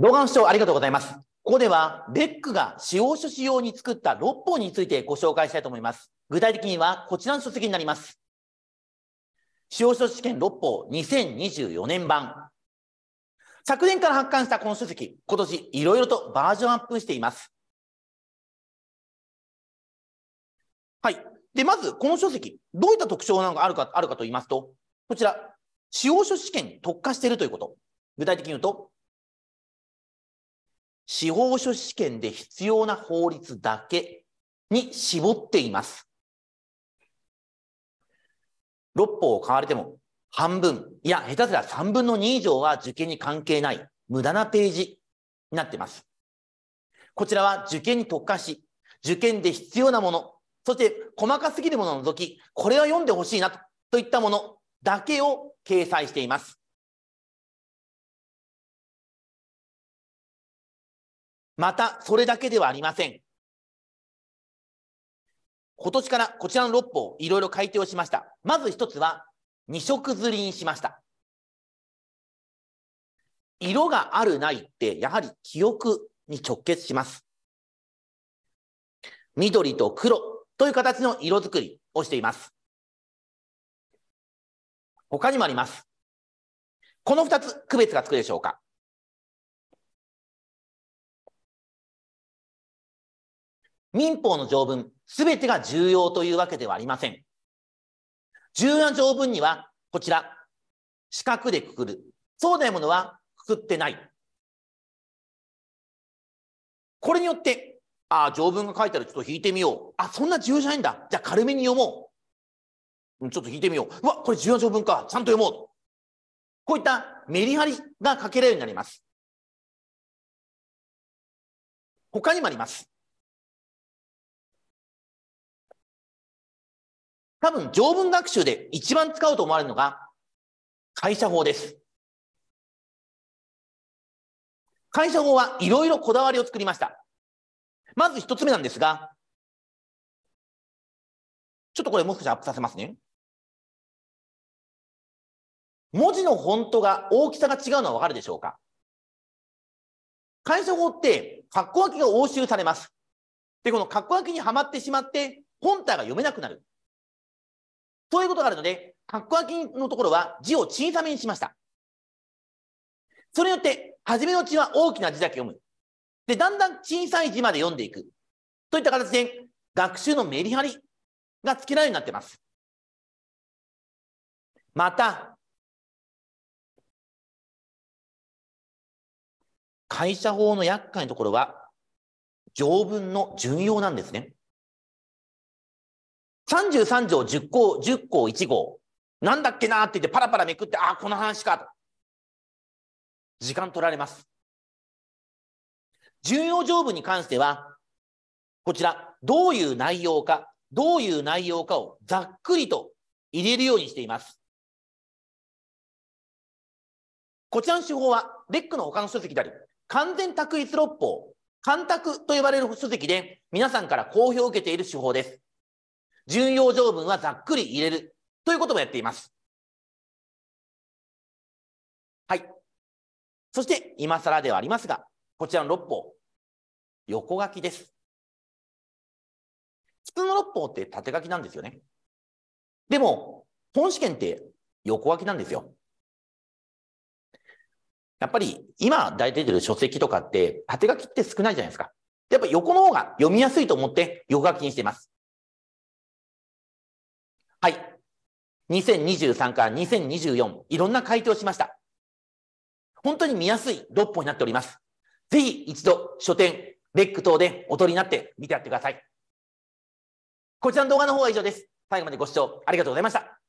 動画の視聴ありがとうございます。ここでは、ベックが使用書士用に作った6本についてご紹介したいと思います。具体的にはこちらの書籍になります。使用書士試験6法2024年版。昨年から発刊したこの書籍、今年いろいろとバージョンアップしています。はい。で、まず、この書籍、どういった特徴があるか、あるかと言いますと、こちら、使用書士試験に特化しているということ。具体的に言うと、司法書試験で必要な法律だけに絞っています。6法を買われても半分、いや、下手すら3分の2以上は受験に関係ない無駄なページになっています。こちらは受験に特化し、受験で必要なもの、そして細かすぎるものを除き、これは読んでほしいなといったものだけを掲載しています。また、それだけではありません。今年からこちらの6法、いろいろ改定をしました。まず一つは、2色刷りにしました。色があるないって、やはり記憶に直結します。緑と黒という形の色づくりをしています。他にもあります。この2つ、区別がつくでしょうか。民法の条文、すべてが重要というわけではありません。重要な条文には、こちら、四角でくくる。そうないものはくくってない。これによって、ああ、条文が書いてある、ちょっと引いてみよう。あ、そんな重要じゃないんだ。じゃあ軽めに読もう。ちょっと引いてみよう。うわ、これ重要な条文か。ちゃんと読もう。こういったメリハリがかけられるようになります。他にもあります。多分条文学習で一番使うと思われるのが会社法です。会社法はいろいろこだわりを作りました。まず一つ目なんですが、ちょっとこれもう少しアップさせますね。文字のフォントが大きさが違うのはわかるでしょうか会社法って括弧書きが押収されます。で、この括弧書きにはまってしまって、本体が読めなくなる。ういうことがあるので、カッコ書きのところは字を小さめにしました。それによって、初めのうちは大きな字だけ読む。で、だんだん小さい字まで読んでいく。といった形で、学習のメリハリがつけられるようになっています。また、会社法の厄介なところは、条文の順用なんですね。33条10項、10項1号。なんだっけなって言ってパラパラめくって、あ、この話かと。時間取られます。重要条文に関しては、こちら、どういう内容か、どういう内容かをざっくりと入れるようにしています。こちらの手法は、レックの他の書籍であり、完全択一六法、簡択と呼ばれる書籍で、皆さんから好評を受けている手法です。順用条文はざっくり入れるということもやっています。はい。そして、今更ではありますが、こちらの6法、横書きです。普通の6法って縦書きなんですよね。でも、本試験って横書きなんですよ。やっぱり今大体出てる書籍とかって縦書きって少ないじゃないですか。やっぱ横の方が読みやすいと思って横書きにしています。はい。2023から2024、いろんな回答をしました。本当に見やすい6本になっております。ぜひ一度書店、レック等でお取りになって見てやってください。こちらの動画の方は以上です。最後までご視聴ありがとうございました。